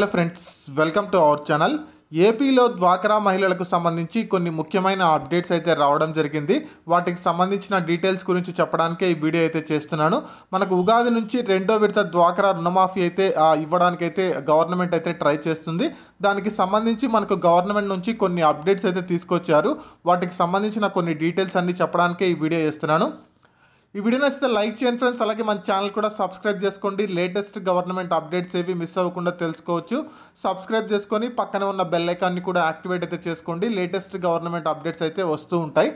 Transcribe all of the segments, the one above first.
hello friends welcome to our channel ఏపీలో డ్వాక్రా మహిళలకు సంబంధించి కొన్ని ముఖ్యమైన అప్డేట్స్ అయితే రావడం జరిగింది వాటికి సంబంధించిన డీటెయిల్స్ గురించి చెప్పడానికే ఈ వీడియో అయితే చేస్తున్నాను మనకు ఉగాది నుంచి రెండో విడత డ్వాక్రా రుణమాఫీ అయితే ఇవ్వడానికైతే గవర్నమెంట్ అయితే ట్రై చేస్తుంది దానికి సంబంధించి మనకు గవర్నమెంట్ నుంచి కొన్ని అప్డేట్స్ అయితే తీసుకొచ్చారు వాటికి సంబంధించిన కొన్ని డీటెయిల్స్ అన్నీ చెప్పడానికే ఈ వీడియో చేస్తున్నాను ఈ వీడియో నచ్చితే లైక్ చేయండి ఫ్రెండ్స్ అలాగే మన ఛానల్ కూడా సబ్స్క్రైబ్ చేసుకోండి లేటెస్ట్ గవర్నమెంట్ అప్డేట్స్ ఏవి మిస్ అవ్వకుండా తెలుసుకోవచ్చు సబ్స్క్రైబ్ చేసుకొని పక్కన ఉన్న బెల్ ఐకాన్ని కూడా యాక్టివేట్ అయితే చేసుకోండి లేటెస్ట్ గవర్నమెంట్ అప్డేట్స్ అయితే వస్తూ ఉంటాయి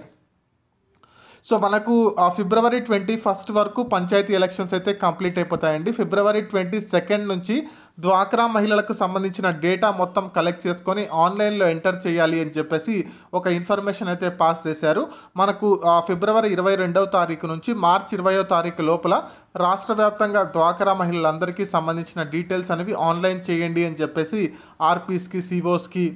సో మనకు ఫిబ్రవరి ట్వంటీ ఫస్ట్ వరకు పంచాయతీ ఎలక్షన్స్ అయితే కంప్లీట్ అయిపోతాయండి ఫిబ్రవరి ట్వంటీ సెకండ్ నుంచి డ్వాక్రా మహిళలకు సంబంధించిన డేటా మొత్తం కలెక్ట్ చేసుకొని ఆన్లైన్లో ఎంటర్ చేయాలి అని చెప్పేసి ఒక ఇన్ఫర్మేషన్ అయితే పాస్ చేశారు మనకు ఫిబ్రవరి ఇరవై రెండవ తారీఖు నుంచి మార్చ్ ఇరవయో తారీఖు లోపల రాష్ట్ర వ్యాప్తంగా డ్వాకరా మహిళలందరికీ సంబంధించిన డీటెయిల్స్ అనేవి ఆన్లైన్ చేయండి అని చెప్పేసి ఆర్పీస్కి సిఓస్కి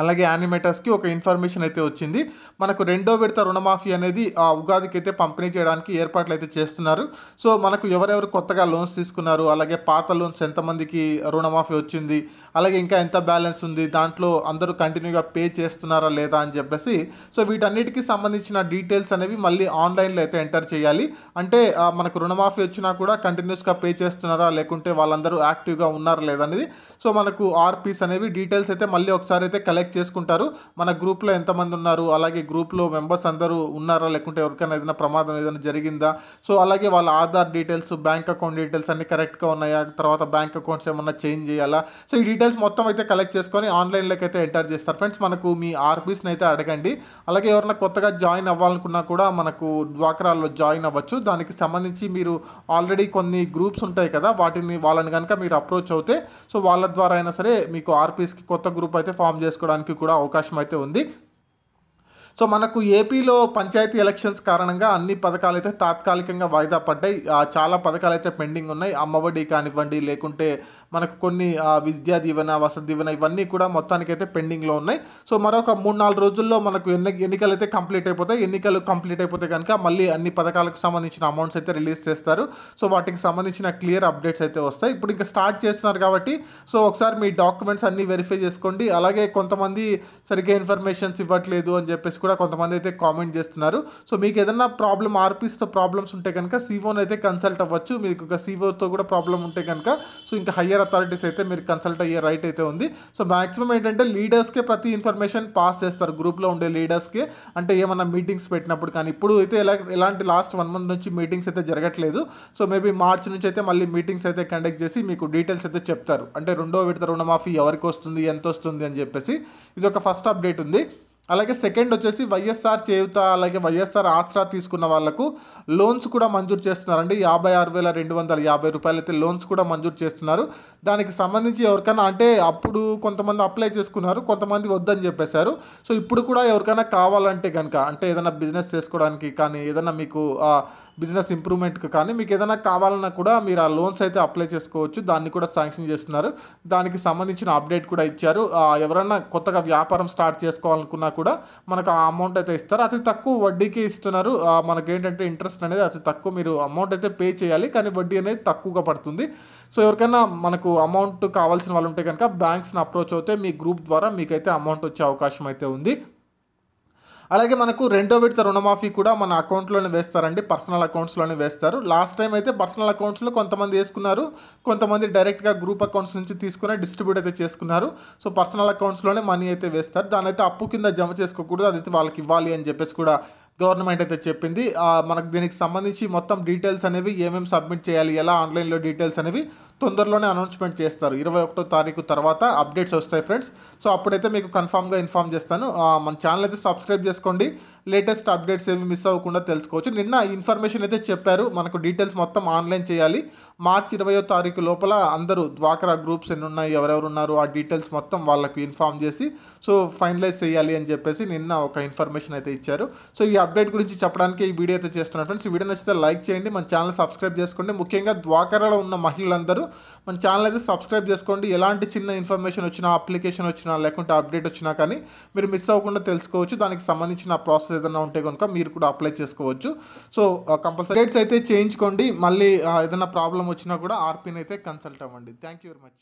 అలాగే యానిమేటర్స్కి ఒక ఇన్ఫర్మేషన్ అయితే వచ్చింది మనకు రెండో విడత రుణమాఫీ అనేది ఆ ఉగాదికి అయితే పంపిణీ చేయడానికి ఏర్పాట్లు అయితే చేస్తున్నారు సో మనకు ఎవరెవరు కొత్తగా లోన్స్ తీసుకున్నారు అలాగే పాత లోన్స్ ఎంతమందికి రుణమాఫీ వచ్చింది అలాగే ఇంకా ఎంత బ్యాలెన్స్ ఉంది దాంట్లో అందరూ కంటిన్యూగా పే చేస్తున్నారా లేదా అని చెప్పేసి సో వీటన్నిటికీ సంబంధించిన డీటెయిల్స్ అనేవి మళ్ళీ ఆన్లైన్లో అయితే ఎంటర్ చేయాలి అంటే మనకు రుణమాఫీ వచ్చినా కూడా కంటిన్యూస్గా పే చేస్తున్నారా లేకుంటే వాళ్ళందరూ యాక్టివ్గా ఉన్నారా లేదనేది సో మనకు ఆర్పీస్ అనేవి డీటెయిల్స్ అయితే మళ్ళీ ఒకసారి అయితే కలెక్ట్ సెలెక్ట్ చేసుకుంటారు మన గ్రూప్లో ఎంతమంది ఉన్నారు అలాగే గ్రూప్లో మెంబర్స్ అందరూ ఉన్నారా లేకుంటే ఎవరికైనా ఏదైనా ప్రమాదం ఏదైనా జరిగిందా సో అలాగే వాళ్ళ Aadhaar details bank account details అన్ని కరెక్ట్గా ఉన్నాయా తర్వాత బ్యాంక్ అకౌంట్స్ ఏమన్నా చేంజ్ చేయాలా సో ఈ డీటెయిల్స్ మొత్తం అయితే కలెక్ట్ చేసుకొని ఆన్లైన్లోకి అయితే ఎంటర్ చేస్తారు ఫ్రెండ్స్ మనకు మీ ఆర్బీస్ని అయితే అడగండి అలాగే ఎవరైనా కొత్తగా జాయిన్ అవ్వాలనుకున్నా కూడా మనకు డ్వాక్రాల్లో జాయిన్ అవ్వచ్చు దానికి సంబంధించి మీరు ఆల్రెడీ కొన్ని గ్రూప్స్ ఉంటాయి కదా వాటిని వాళ్ళని కనుక మీరు అప్రోచ్ అవుతే సో వాళ్ళ ద్వారా అయినా సరే మీకు ఆర్పీస్కి కొత్త గ్రూప్ అయితే ఫామ్ చేసుకోవడానికి చేసుకోవడానికి కూడా అవకాశం అయితే ఉంది సో మనకు ఏపీలో పంచాయతీ ఎలక్షన్స్ కారణంగా అన్ని పథకాలు అయితే తాత్కాలికంగా వాయిదా పడ్డాయి చాలా పథకాలు అయితే పెండింగ్ ఉన్నాయి అమ్మఒడి కానివ్వండి లేకుంటే మనకు కొన్ని విద్యా దీవెన వసతి దీవెన ఇవన్నీ కూడా మొత్తానికి అయితే పెండింగ్లో ఉన్నాయి సో మరొక మూడు నాలుగు రోజుల్లో మనకు ఎన్ని ఎన్నికలు అయితే కంప్లీట్ అయిపోతాయి ఎన్నికలు కంప్లీట్ అయిపోతే కనుక మళ్ళీ అన్ని పథకాలకు సంబంధించిన అమౌంట్స్ అయితే రిలీజ్ చేస్తారు సో వాటికి సంబంధించిన క్లియర్ అప్డేట్స్ అయితే వస్తాయి ఇప్పుడు ఇంకా స్టార్ట్ చేస్తున్నారు కాబట్టి సో ఒకసారి మీ డాక్యుమెంట్స్ అన్నీ వెరిఫై చేసుకోండి అలాగే కొంతమంది సరిగ్గా ఇన్ఫర్మేషన్స్ ఇవ్వట్లేదు అని చెప్పేసి కూడా కొంతమంది అయితే కామెంట్ చేస్తున్నారు సో మీకు ఏదైనా ప్రాబ్లం ఆర్పీస్తో ప్రాబ్లమ్స్ ఉంటే కనుక సీఓని అయితే కన్సల్ట్ అవ్వచ్చు మీకు ఒక సీఓతో కూడా ప్రాబ్లం ఉంటే కనుక సో ఇంకా హయ్యర్ అథారిటీస్ అయితే మీరు కన్సల్ట్ అయ్యే రైట్ అయితే ఉంది సో మాక్సిమం ఏంటంటే లీడర్స్కే ప్రతి ఇన్ఫర్మేషన్ పాస్ చేస్తారు గ్రూప్లో ఉండే లీడర్స్కి అంటే ఏమన్నా మీటింగ్స్ పెట్టినప్పుడు కానీ ఇప్పుడు అయితే ఎలా ఎలాంటి లాస్ట్ వన్ మంత్ నుంచి మీటింగ్స్ అయితే జరగట్లేదు సో మేబీ మార్చ్ నుంచి అయితే మళ్ళీ మీటింగ్స్ అయితే కండక్ట్ చేసి మీకు డీటెయిల్స్ అయితే చెప్తారు అంటే రెండో విడత రుణమాఫీ ఎవరికి వస్తుంది ఎంత వస్తుంది అని చెప్పేసి ఇది ఒక ఫస్ట్ అప్డేట్ ఉంది అలాగే సెకండ్ వచ్చేసి వైఎస్ఆర్ చేయుత అలాగే వైఎస్ఆర్ ఆసరా తీసుకున్న వాళ్లకు లోన్స్ కూడా మంజూరు చేస్తున్నారండి యాభై ఆరు వేల రెండు వందల యాభై రూపాయలు అయితే లోన్స్ కూడా మంజూరు చేస్తున్నారు దానికి సంబంధించి ఎవరికైనా అంటే అప్పుడు కొంతమంది అప్లై చేసుకున్నారు కొంతమంది వద్దని చెప్పేశారు సో ఇప్పుడు కూడా ఎవరికైనా కావాలంటే కనుక అంటే ఏదైనా బిజినెస్ చేసుకోవడానికి కానీ ఏదైనా మీకు బిజినెస్ ఇంప్రూవ్మెంట్కి కానీ మీకు ఏదైనా కావాలన్నా కూడా మీరు ఆ లోన్స్ అయితే అప్లై చేసుకోవచ్చు దాన్ని కూడా శాంక్షన్ చేస్తున్నారు దానికి సంబంధించిన అప్డేట్ కూడా ఇచ్చారు ఎవరైనా కొత్తగా వ్యాపారం స్టార్ట్ చేసుకోవాలనుకున్నా కూడా మనకు ఆ అమౌంట్ అయితే ఇస్తారు అతి తక్కువ వడ్డీకి ఇస్తున్నారు మనకు ఏంటంటే ఇంట్రెస్ట్ అనేది అతి తక్కువ మీరు అమౌంట్ అయితే పే చేయాలి కానీ వడ్డీ అనేది తక్కువగా పడుతుంది సో ఎవరికైనా మనకు అమౌంట్ కావాల్సిన వాళ్ళు ఉంటే కనుక బ్యాంక్స్ని అప్రోచ్ అయితే మీ గ్రూప్ ద్వారా మీకైతే అమౌంట్ వచ్చే అవకాశం అయితే ఉంది అలాగే మనకు రెండో విడత రుణమాఫీ కూడా మన అకౌంట్లోనే వేస్తారండి పర్సనల్ అకౌంట్స్లోనే వేస్తారు లాస్ట్ టైం అయితే పర్సనల్ అకౌంట్స్లో కొంతమంది వేసుకున్నారు కొంతమంది డైరెక్ట్గా గ్రూప్ అకౌంట్స్ నుంచి తీసుకుని డిస్ట్రిబ్యూట్ అయితే చేసుకున్నారు సో పర్సనల్ అకౌంట్స్లోనే మనీ అయితే వేస్తారు దాని అయితే అప్పు కింద జమ చేసుకోకూడదు అదైతే వాళ్ళకి ఇవ్వాలి అని చెప్పేసి కూడా గవర్నమెంట్ అయితే చెప్పింది మనకు దీనికి సంబంధించి మొత్తం డీటెయిల్స్ అనేవి ఏమేమి సబ్మిట్ చేయాలి ఎలా ఆన్లైన్లో డీటెయిల్స్ అనేవి తొందరలోనే అనౌన్స్మెంట్ చేస్తారు ఇరవై ఒకటో తారీఖు తర్వాత అప్డేట్స్ వస్తాయి ఫ్రెండ్స్ సో అప్పుడైతే మీకు కన్ఫామ్గా ఇన్ఫామ్ చేస్తాను మన ఛానల్ అయితే సబ్స్క్రైబ్ చేసుకోండి లేటెస్ట్ అప్డేట్స్ ఏమి మిస్ అవ్వకుండా తెలుసుకోవచ్చు నిన్న ఇన్ఫర్మేషన్ అయితే చెప్పారు మనకు డీటెయిల్స్ మొత్తం ఆన్లైన్ చేయాలి మార్చి ఇరవయో తారీఖు లోపల అందరూ ద్వాకరా గ్రూప్స్ ఎన్ని ఉన్నాయి ఎవరెవరు ఉన్నారు ఆ డీటెయిల్స్ మొత్తం వాళ్ళకు ఇన్ఫామ్ చేసి సో ఫైనలైజ్ చేయాలి అని చెప్పేసి నిన్న ఒక ఇన్ఫర్మేషన్ అయితే ఇచ్చారు సో ఈ అప్డేట్ గురించి చెప్పడానికి ఈ వీడియో అయితే చేస్తున్నాను ఫ్రెండ్స్ ఈ వీడియో నచ్చితే లైక్ చేయండి మన ఛానల్ సబ్స్క్రైబ్ చేసుకోండి ముఖ్యంగా ద్వాకరాలో ఉన్న మహిళలందరూ మన ఛానల్ అయితే సబ్స్క్రైబ్ చేసుకోండి ఎలాంటి చిన్న ఇన్ఫర్మేషన్ వచ్చినా అప్లికేషన్ వచ్చినా లేకుంటే అప్డేట్ వచ్చినా కానీ మీరు మిస్ అవ్వకుండా తెలుసుకోవచ్చు దానికి సంబంధించిన ప్రాసెస్ ఏదైనా ఉంటే కనుక మీరు కూడా అప్లై చేసుకోవచ్చు సో కంపల్సరీ డేట్స్ అయితే చేయించుకోండి మళ్ళీ ఏదైనా ప్రాబ్లం వచ్చినా కూడా ఆర్పీని అయితే కన్సల్ట్ అవ్వండి థ్యాంక్ యూ వెరీ మచ్